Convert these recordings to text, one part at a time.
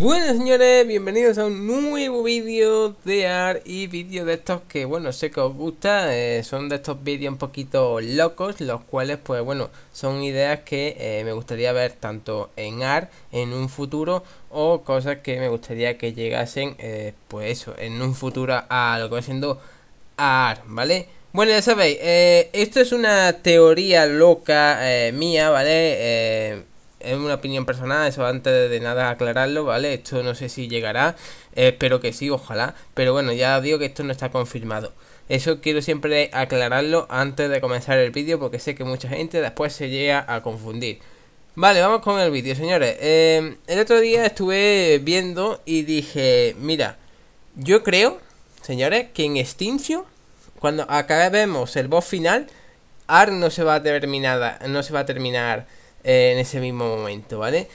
Bueno señores, bienvenidos a un nuevo vídeo de AR y vídeo de estos que bueno, sé que os gusta, eh, son de estos vídeos un poquito locos, los cuales pues bueno, son ideas que eh, me gustaría ver tanto en AR en un futuro o cosas que me gustaría que llegasen eh, pues eso, en un futuro a lo que va siendo AR, ¿vale? Bueno, ya sabéis, esto es una teoría loca mía, ¿vale? es una opinión personal, eso antes de nada aclararlo, ¿vale? Esto no sé si llegará, espero que sí, ojalá, pero bueno, ya digo que esto no está confirmado. Eso quiero siempre aclararlo antes de comenzar el vídeo porque sé que mucha gente después se llega a confundir. Vale, vamos con el vídeo, señores. Em, el otro día estuve viendo y dije, mira, yo creo, señores, que en Extinction, cuando acabemos el boss final, AR no se va a terminar, no se va a terminar eh, en ese mismo momento, ¿vale?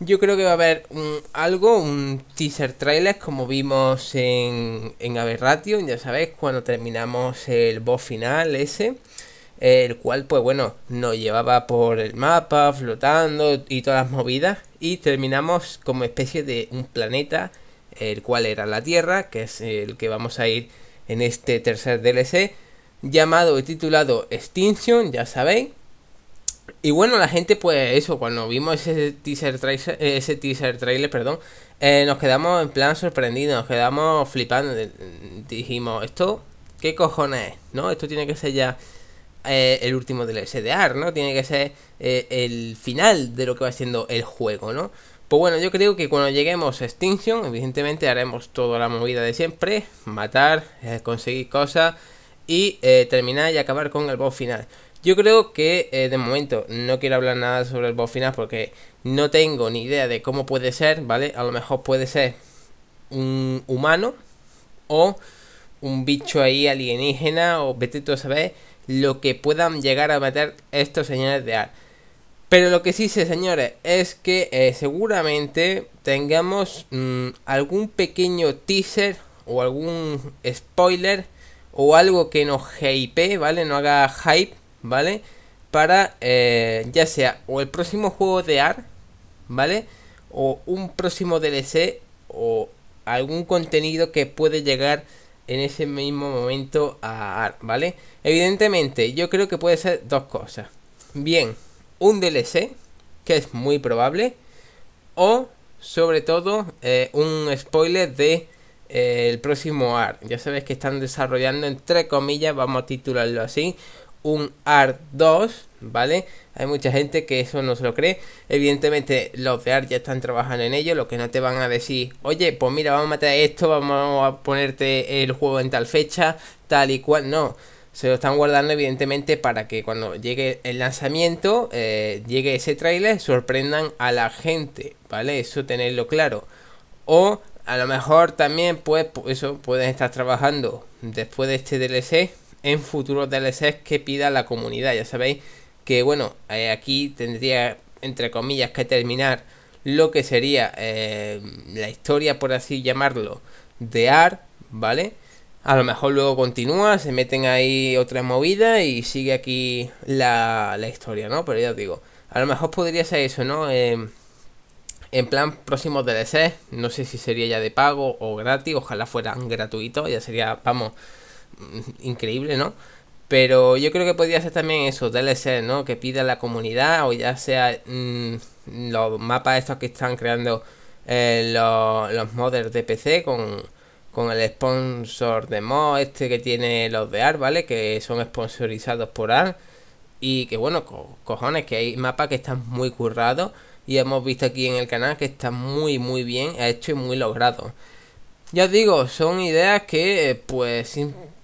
Yo creo que va a haber algo, un teaser trailer como vimos en, en Aberration, ya sabéis, cuando terminamos el boss final ese, el cual pues bueno, nos llevaba por el mapa, flotando y todas las movidas, y terminamos como especie de un planeta, el cual era la Tierra, que es el que vamos a ir en este tercer DLC, llamado y titulado Extinction, ya sabéis. Y bueno, la gente, pues eso, cuando vimos ese teaser trailer, eh, ese teaser trailer perdón, eh, nos quedamos en plan sorprendidos, nos quedamos flipando. Dijimos, ¿esto qué cojones es? ¿No? Esto tiene que ser ya eh, el último del SDR, ¿no? Tiene que ser el final de lo que va siendo el juego, ¿no? Pues bueno, yo creo que cuando lleguemos a Extinction, evidentemente haremos toda la movida de siempre, matar, conseguir cosas y terminar y acabar con el boss final. Yo creo que eh, de momento no quiero hablar nada sobre el boss final porque no tengo ni idea de cómo puede ser, ¿vale? A lo mejor puede ser un humano o un bicho ahí alienígena o vete tú a saber lo que puedan llegar a meter estos señores de AR. Pero lo que sí sé, señores, es que eh, seguramente tengamos mm, algún pequeño teaser o algún spoiler o algo que nos hype, ¿vale? No haga hype ¿vale? Para eh, ya sea o el próximo juego de AR, ¿vale? O un próximo DLC o algún contenido que puede llegar en ese mismo momento a AR, ¿vale? Evidentemente, yo creo que puede ser dos cosas. Bien, un DLC, que es muy probable, o sobre todo eh, un spoiler de eh, el próximo AR. Ya sabes que están desarrollando, entre comillas, vamos a titularlo así, un ART 2, ¿vale? Hay mucha gente que eso no se lo cree. Evidentemente, los de ART ya están trabajando en ello. Lo que no te van a decir, oye, pues mira, vamos a matar esto, vamos a ponerte el juego en tal fecha, tal y cual. No, se lo están guardando, evidentemente, para que cuando llegue el lanzamiento, eh, llegue ese trailer, sorprendan a la gente, ¿vale? Eso tenerlo claro. O a lo mejor también, pues, eso pueden estar trabajando después de este DLC en futuros DLCs que pida la comunidad. Ya sabéis que, bueno, eh, aquí tendría, entre comillas, que terminar lo que sería eh, la historia, por así llamarlo, de AR, ¿vale? A lo mejor luego continúa, se meten ahí otras movidas y sigue aquí la, la historia, ¿no? Pero ya os digo, a lo mejor podría ser eso, ¿no? Em, en plan, próximos DLC, no sé si sería ya de pago o gratis, ojalá fueran gratuitos, ya sería, vamos, increíble, ¿no? Pero yo creo que podría ser también eso, DLC, ¿no? Que pida la comunidad o ya sea mm, los mapas estos que están creando eh, los, los modders de PC con, con el sponsor de mod este que tiene los de AR, ¿vale? Que son sponsorizados por AR. Y que bueno, cojones, que hay mapas que están muy currados y hemos visto aquí en el canal que está muy muy bien hecho y muy logrado. Ya os digo, son ideas que eh, pues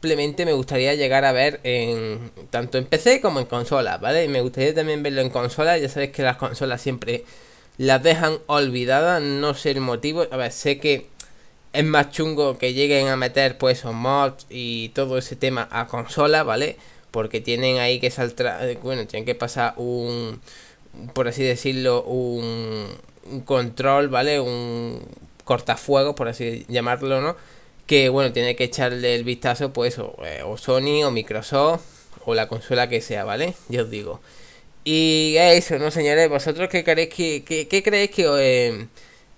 simplemente me gustaría llegar a ver en tanto en PC como en consola, ¿vale? me gustaría también verlo en consola, ya sabéis que las consolas siempre las dejan olvidadas, no sé el motivo, a ver, sé que es más chungo que lleguen a meter pues mods y todo ese tema a consola, ¿vale? Porque tienen ahí que saltar, eh, bueno, tienen que pasar un, por así decirlo, un, un control, ¿vale? Un cortafuego, por así llamarlo, ¿no? que bueno, tiene que echarle el vistazo pues eh, o, Sony o Microsoft o la consola que sea, ¿vale? Yo os digo. Y eso, ¿no, señores? ¿Vosotros qué creéis que, qué eh,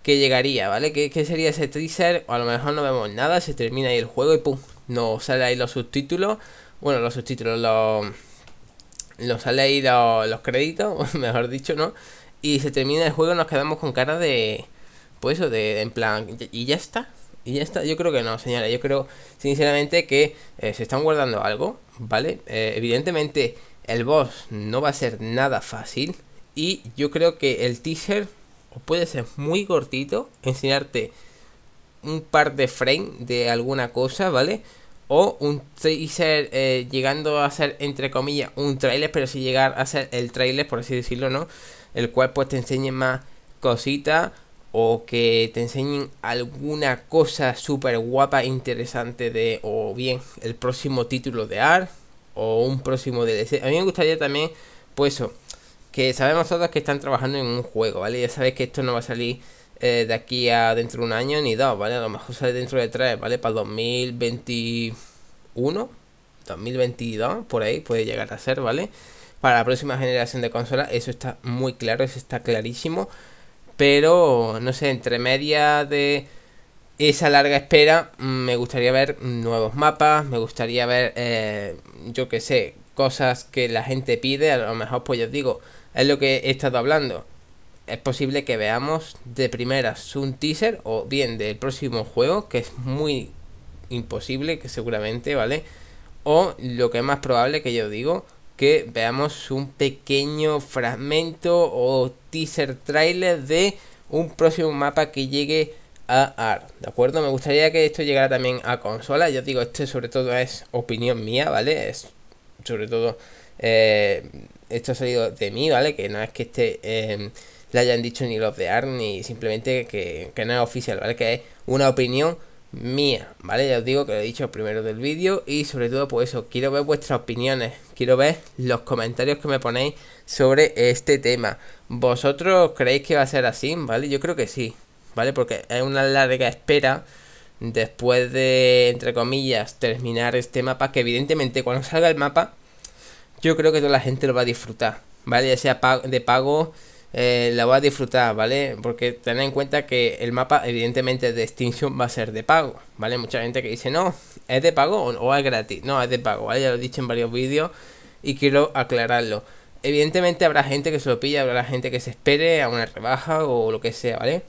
que, llegaría, ¿vale? ¿Qué, sería ese teaser? O a lo mejor no vemos nada, se termina ahí el juego y pum, nos sale ahí los subtítulos. Bueno, los subtítulos, los, los sale ahí los, créditos, mejor dicho, ¿no? Y se termina el juego, nos quedamos con cara de... Pues eso, de en plan, y ya está, y ya está, yo creo que no, señora. Yo creo, sinceramente, que eh, se están guardando algo, ¿vale? Eh, evidentemente, el boss no va a ser nada fácil. Y yo creo que el teaser puede ser muy cortito, enseñarte un par de frames de alguna cosa, ¿vale? O un teaser eh, llegando a ser, entre comillas, un trailer, pero si llegar a ser el trailer, por así decirlo, ¿no? El cual pues te enseñe más cositas o que te enseñen alguna cosa super guapa, interesante de, o bien el próximo título de AR, o un próximo DLC. A mí me gustaría también, pues eso, que sabemos todos que están trabajando en un juego, ¿vale? Ya sabéis que esto no va a salir eh, de aquí a dentro de un año ni dos, ¿vale? A lo mejor sale dentro de tres, ¿vale? Para 2021, 2022, por ahí puede llegar a ser, ¿vale? Para la próxima generación de consolas, eso está muy claro, eso está clarísimo pero no sé, entre media de esa larga espera, mm, me gustaría ver nuevos mapas, me gustaría ver, eh, yo que sé, cosas que la gente pide, a lo mejor pues yo digo, es lo que he estado hablando. Es posible que veamos de primeras un teaser o bien del próximo juego, que es muy imposible, que seguramente, ¿vale? O lo que es más probable que yo digo, que veamos un pequeño fragmento o teaser trailer de un próximo mapa que llegue a AR, ¿de acuerdo? Me gustaría que esto llegara también a consola, yo digo, este sobre todo es opinión mía, ¿vale? Es sobre todo, eh, esto ha salido de mí, ¿vale? Que no es que este... le hayan dicho ni los de AR, ni simplemente que, que no es oficial, ¿vale? Que es una opinión mía, ¿vale? Ya os digo que lo he dicho primero del vídeo y sobre todo por pues eso, quiero ver vuestras opiniones, quiero ver los comentarios que me ponéis sobre este tema. ¿Vosotros creéis que va a ser así, ¿vale? Yo creo que sí, ¿vale? Porque hay una larga espera después de, entre comillas, terminar este mapa que evidentemente cuando salga el mapa yo creo que toda la gente lo va a disfrutar, ¿vale? Ya sea de pago eh, la voy a disfrutar, ¿vale? Porque tened en cuenta que el mapa, evidentemente, de Extinction va a ser de pago, ¿vale? Mucha gente que dice, no, ¿es de pago o, es gratis? No, es de pago, ¿vale? Ya lo he dicho en varios vídeos y quiero aclararlo. Evidentemente habrá gente que se lo pilla, habrá gente que se espere a una rebaja o lo que sea, ¿vale?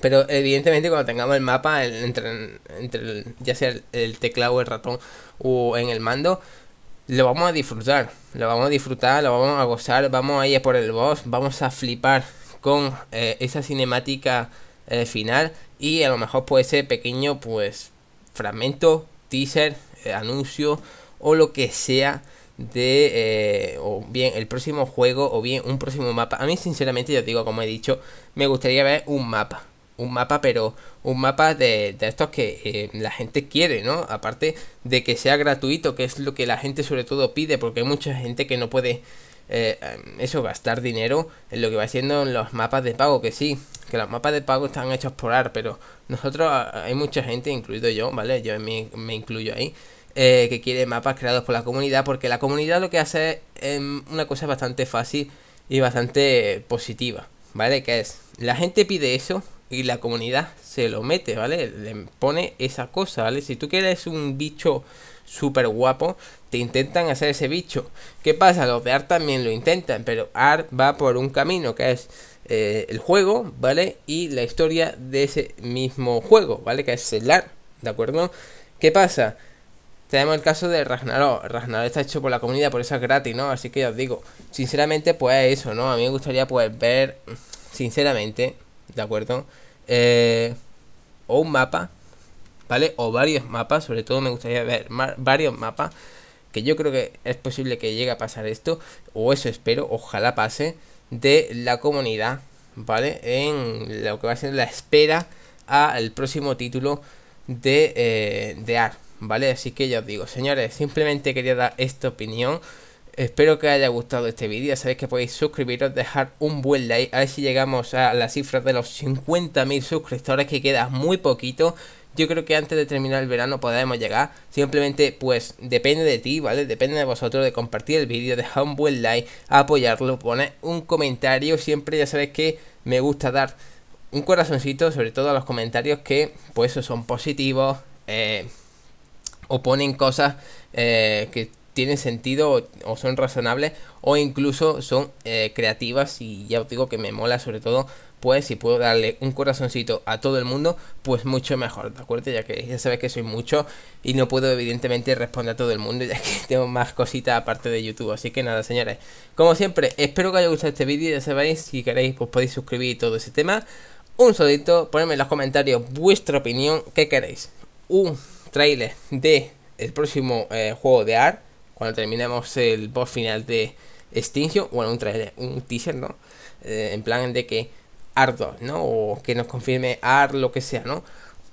Pero evidentemente cuando tengamos el mapa entre, ya sea el, el, teclado, el ratón o en el mando, lo vamos a disfrutar, lo vamos a disfrutar, lo vamos a gozar, vamos a ir por el boss, vamos a flipar con eh, esa cinemática eh, final y a lo mejor puede ser pequeño pues fragmento, teaser, eh, anuncio o lo que sea de o bien el próximo juego o bien un próximo mapa. A mí sinceramente ya digo como he dicho, me gustaría ver un mapa un mapa, pero un mapa de, de estos que eh, la gente quiere, ¿no? Aparte de que sea gratuito, que es lo que la gente sobre todo pide, porque hay mucha gente que no puede eh, eso, gastar dinero en lo que va siendo los mapas de pago, que sí, que los mapas de pago están hechos por AR, pero nosotros, ah, hay mucha gente, incluido yo, ¿vale? Yo me, incluyo ahí. Eh, que quiere mapas creados por la comunidad, porque la comunidad lo que hace es em, una cosa bastante fácil y bastante positiva, ¿vale? Que es, la gente pide eso, y la comunidad se lo mete, ¿vale? Le pone esa cosa, ¿vale? Si tú quieres un bicho súper guapo, te intentan hacer ese bicho. ¿Qué pasa? Los de Art también lo intentan, pero Art va por un camino que es eh, el juego, ¿vale? Y la historia de ese mismo juego, ¿vale? Que es Celar, ¿de acuerdo? ¿Qué pasa? Tenemos el caso de Ragnarok. Ragnarok está hecho por la comunidad, por eso es gratis, ¿no? Así que os digo, sinceramente, pues eso, ¿no? A mí me gustaría, pues, ver, sinceramente, ¿de acuerdo? Eh, o un mapa, ¿vale? O varios mapas, sobre todo me gustaría ver varios mapas, que yo creo que es posible que llegue a pasar esto, o eso espero, ojalá pase, de la comunidad, ¿vale? En lo que va a ser la espera al próximo título de, eh, de AR, ¿vale? Así que ya os digo, señores, simplemente quería dar esta opinión. Espero que haya gustado este vídeo, sabéis que podéis suscribiros, dejar un buen like, a ver si llegamos a la cifra de los 50.000 suscriptores que queda muy poquito. Yo creo que antes de terminar el verano podremos llegar, simplemente pues depende de ti, ¿vale? Depende de vosotros de compartir el vídeo, dejar un buen like, apoyarlo, poner un comentario, siempre ya sabéis que me gusta dar un corazoncito, sobre todo a los comentarios que pues son positivos, eh, o ponen cosas eh, que tienen sentido o, son razonables o incluso son eh, creativas y ya os digo que me mola sobre todo pues si puedo darle un corazoncito a todo el mundo pues mucho mejor, ¿de acuerdo? Ya que ya sabéis que soy mucho y no puedo evidentemente responder a todo el mundo ya que tengo más cositas aparte de YouTube, así que nada señores, como siempre espero que os haya gustado este vídeo, ya sabéis si queréis pues podéis suscribir todo ese tema un solito, ponedme en los comentarios vuestra opinión, ¿qué queréis? Un trailer de el próximo eh, juego de AR cuando terminemos el boss final de Extinction, bueno, un trailer, un teaser, ¿no? Eh, en plan de que Ardo, ¿no? O que nos confirme AR, lo que sea, ¿no?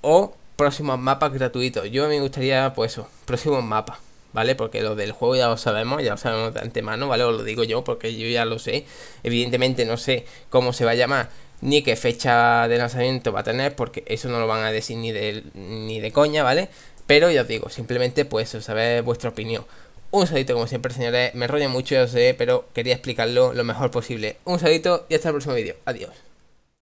O próximos mapas gratuitos. Yo me gustaría, pues eso, próximos mapas, ¿vale? Porque lo del juego ya lo sabemos, ya lo sabemos de antemano, ¿vale? Os lo digo yo porque yo ya lo sé. Evidentemente no sé cómo se va a llamar ni qué fecha de lanzamiento va a tener, porque eso no lo van a decir ni de, ni de coña, ¿vale? Pero ya os digo, simplemente pues saber vuestra opinión. Un saludito como siempre señores, me enrollo mucho, ya sé, pero quería explicarlo lo mejor posible. Un saludito y hasta el próximo vídeo. Adiós.